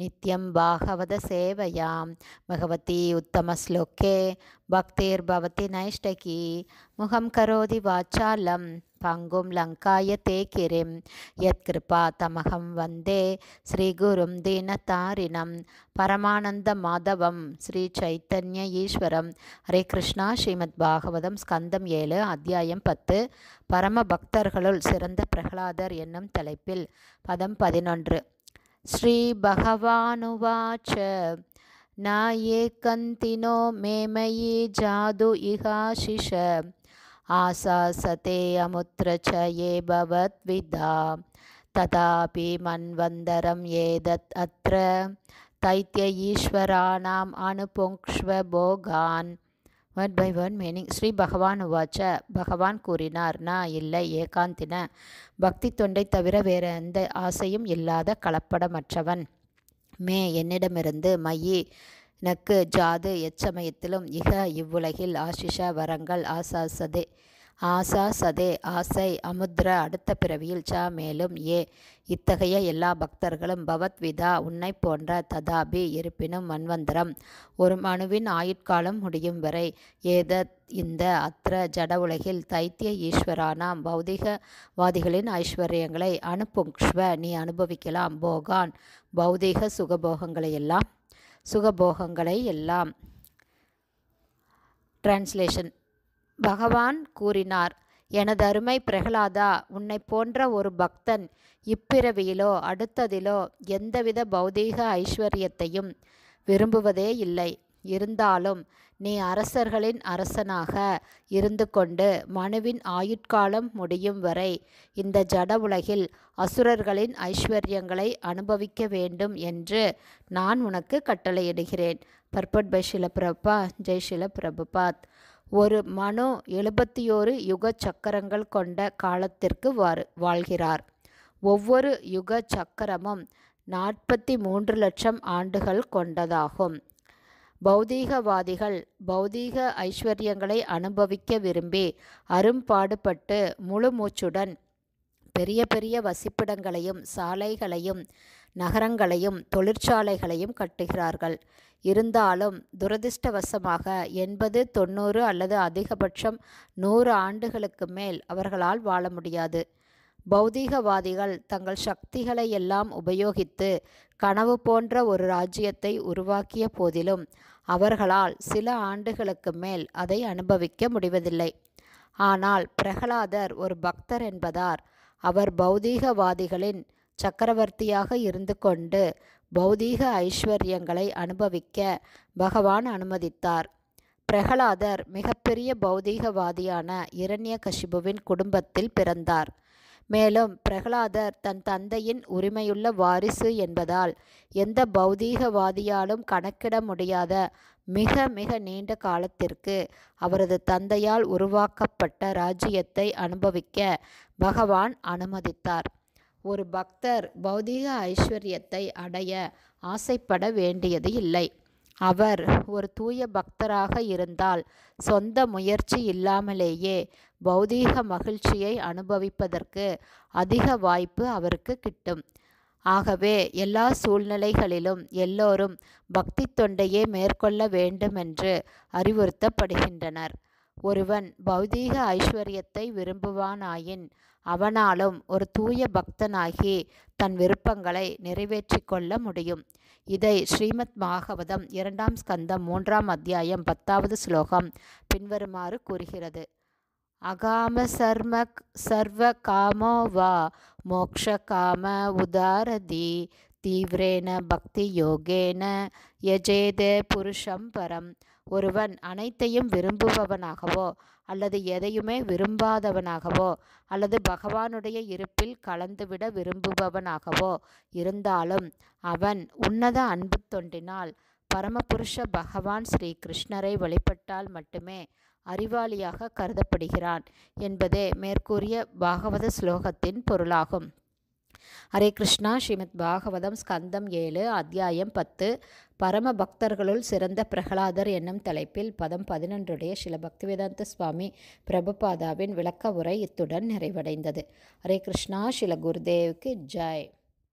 நித்யம் பாகவத சேவையாம் பகவதி உத்தமஸ்லோக்கே பக்தேர் பவதி நைஷ்டகி முகம் கரோதி வாச்சாலம் பங்கும் லங்காய தேக்கிரிம் கிருபா தமகம் வந்தே ஸ்ரீ ஸ்ரீகுரும் தீனதாரினம் பரமானந்த மாதவம் ஸ்ரீ சைத்தன்ய ஈஸ்வரம் ஹரே கிருஷ்ணா ஸ்ரீமத் பாகவதம் ஸ்கந்தம் ஏழு அத்தியாயம் பத்து பரம பக்தர்களுள் சிறந்த பிரகலாதர் என்னும் தலைப்பில் பதம் பதினொன்று श्रीभगवानुवाच न एकन्तिनो नो मे मयि जादु इहाशिष आसासते अमुत्र च ये भवद्विधा तथापि मन्वन्दरं एतत् अत्र तैत्य ईश्वराणाम् अनुपुङ्क्ष्व word by word meaning Shri பகவான் உவாச்ச பகவான் கூறினார் நான் இல்லை ஏகாந்தின பக்தி தொண்டை தவிர வேற எந்த ஆசையும் இல்லாத கலப்படமற்றவன் மே என்னிடமிருந்து மயி எனக்கு ஜாது எச்சமயத்திலும் இக இவ்வுலகில் ஆஷிஷ வரங்கள் ஆசாசதே ஆசா சதே ஆசை அமுத்ர அடுத்த பிறவியில் ச மேலும் ஏ இத்தகைய எல்லா பக்தர்களும் பவத்விதா உன்னை போன்ற ததாபி இருப்பினும் மன்வந்தரம் ஒரு மனுவின் ஆயுட்காலம் முடியும் வரை ஏத இந்த அத்திர ஜட உலகில் தைத்திய ஈஸ்வரானாம் பௌதிகவாதிகளின் ஐஸ்வர்யங்களை அனுப்புங்ஷ்வ நீ அனுபவிக்கலாம் போகான் பௌதிக சுகபோகங்களை எல்லாம் சுகபோகங்களை எல்லாம் டிரான்ஸ்லேஷன் பகவான் கூறினார் எனது அருமை பிரகலாதா உன்னை போன்ற ஒரு பக்தன் இப்பிறவியிலோ அடுத்ததிலோ எந்தவித பௌதீக ஐஸ்வர்யத்தையும் விரும்புவதே இல்லை இருந்தாலும் நீ அரசர்களின் அரசனாக இருந்து கொண்டு மனுவின் ஆயுட்காலம் முடியும் வரை இந்த ஜட உலகில் அசுரர்களின் ஐஸ்வர்யங்களை அனுபவிக்க வேண்டும் என்று நான் உனக்கு கட்டளையிடுகிறேன் பர்பட் பை பிரபா ஜெய் பிரபுபாத் ஒரு மனோ எழுபத்தியோரு யுக சக்கரங்கள் கொண்ட காலத்திற்கு வாரு வாழ்கிறார் ஒவ்வொரு யுக சக்கரமும் நாற்பத்தி மூன்று லட்சம் ஆண்டுகள் கொண்டதாகும் பௌதீகவாதிகள் பௌதீக ஐஸ்வர்யங்களை அனுபவிக்க விரும்பி அரும்பாடுபட்டு முழு மூச்சுடன் பெரிய பெரிய வசிப்பிடங்களையும் சாலைகளையும் நகரங்களையும் தொழிற்சாலைகளையும் கட்டுகிறார்கள் இருந்தாலும் துரதிர்ஷ்டவசமாக எண்பது தொண்ணூறு அல்லது அதிகபட்சம் நூறு ஆண்டுகளுக்கு மேல் அவர்களால் வாழ முடியாது பௌதீகவாதிகள் தங்கள் சக்திகளை எல்லாம் உபயோகித்து கனவு போன்ற ஒரு ராஜ்யத்தை உருவாக்கிய போதிலும் அவர்களால் சில ஆண்டுகளுக்கு மேல் அதை அனுபவிக்க முடிவதில்லை ஆனால் பிரகலாதர் ஒரு பக்தர் என்பதார் அவர் பௌதீகவாதிகளின் சக்கரவர்த்தியாக இருந்து கொண்டு பௌதீக ஐஸ்வர்யங்களை அனுபவிக்க பகவான் அனுமதித்தார் பிரகலாதர் மிகப்பெரிய பௌதீகவாதியான இரண்ய கஷிபுவின் குடும்பத்தில் பிறந்தார் மேலும் பிரகலாதர் தன் தந்தையின் உரிமையுள்ள வாரிசு என்பதால் எந்த பௌதீகவாதியாலும் கணக்கிட முடியாத மிக மிக நீண்ட காலத்திற்கு அவரது தந்தையால் உருவாக்கப்பட்ட ராஜ்யத்தை அனுபவிக்க பகவான் அனுமதித்தார் ஒரு பக்தர் பௌதீக ஐஸ்வர்யத்தை அடைய ஆசைப்பட வேண்டியது இல்லை அவர் ஒரு தூய பக்தராக இருந்தால் சொந்த முயற்சி இல்லாமலேயே பௌதீக மகிழ்ச்சியை அனுபவிப்பதற்கு அதிக வாய்ப்பு அவருக்கு கிட்டும் ஆகவே எல்லா சூழ்நிலைகளிலும் எல்லோரும் பக்தி தொண்டையே மேற்கொள்ள வேண்டுமென்று அறிவுறுத்தப்படுகின்றனர் ஒருவன் பௌதீக ஐஸ்வர்யத்தை விரும்புவானாயின் அவனாலும் ஒரு தூய பக்தனாகி தன் விருப்பங்களை நிறைவேற்றி கொள்ள முடியும் இதை ஸ்ரீமத் பாகவதம் இரண்டாம் ஸ்கந்தம் மூன்றாம் அத்தியாயம் பத்தாவது ஸ்லோகம் பின்வருமாறு கூறுகிறது அகாம சர்ம சர்வ காமோ வா மோக்ஷ காம உதாரதி தீவிரேன பக்தி யோகேன யஜேதே புருஷம் பரம் ஒருவன் அனைத்தையும் விரும்புபவனாகவோ அல்லது எதையுமே விரும்பாதவனாகவோ அல்லது பகவானுடைய இருப்பில் கலந்துவிட விரும்புபவனாகவோ இருந்தாலும் அவன் உன்னத அன்பு தொண்டினால் பரமபுருஷ பகவான் ஸ்ரீ கிருஷ்ணரை வழிபட்டால் மட்டுமே அறிவாளியாக கருதப்படுகிறான் என்பதே மேற்கூறிய பாகவத ஸ்லோகத்தின் பொருளாகும் ஹரே கிருஷ்ணா ஸ்ரீமத் பாகவதம் ஸ்கந்தம் ஏழு அத்தியாயம் பத்து பரம பக்தர்களுள் சிறந்த பிரகலாதர் என்னும் தலைப்பில் பதம் பதினொன்றுடைய சில பக்திவேதாந்த சுவாமி பிரபுபாதாவின் விளக்க உரை இத்துடன் நிறைவடைந்தது ஹரே கிருஷ்ணா சில குருதேவுக்கு ஜாய்